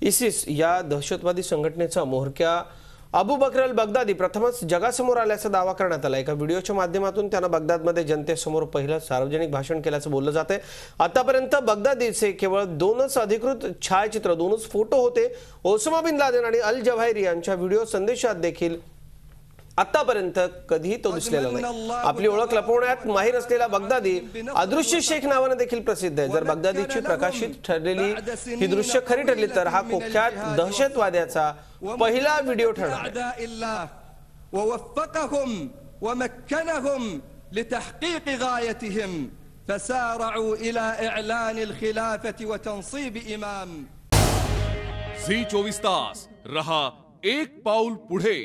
ISIS या दहशतवादी संघटनेचा मोहरक्या अबू बकर अल बगदादी प्रथमच जगासमोर आल्याचा दावा करण्यात आला एका व्हिडिओच्या माध्यमातून त्यांना बगदादमध्ये जनतेसमोर पहिलं सार्वजनिक भाषण केल्याचं बोललं जाते आतापर्यंत बगदादीचे केवळ दोनच अधिकृत छायाचित्र दोनच फोटो होते ओसमा बिन लादेन आणि अल जवाहिरी यांच्या व्हिडिओ संदेशात देखील आतापर्यंत कधीही तो दिसलेला नाही आपली ओळख लपवण्यात माहीर असलेला बगदादी अदृश्य शेख नावाने देखील प्रसिद्ध आहे जर बगदादीची प्रकाशित ठरलेली ही दृश्य खरी ठरली तर हा कुख्यात दहशतवाद्याचा पहिला व्हिडिओ ठरणार فسارعوا तास रहा एक पाऊल पुढे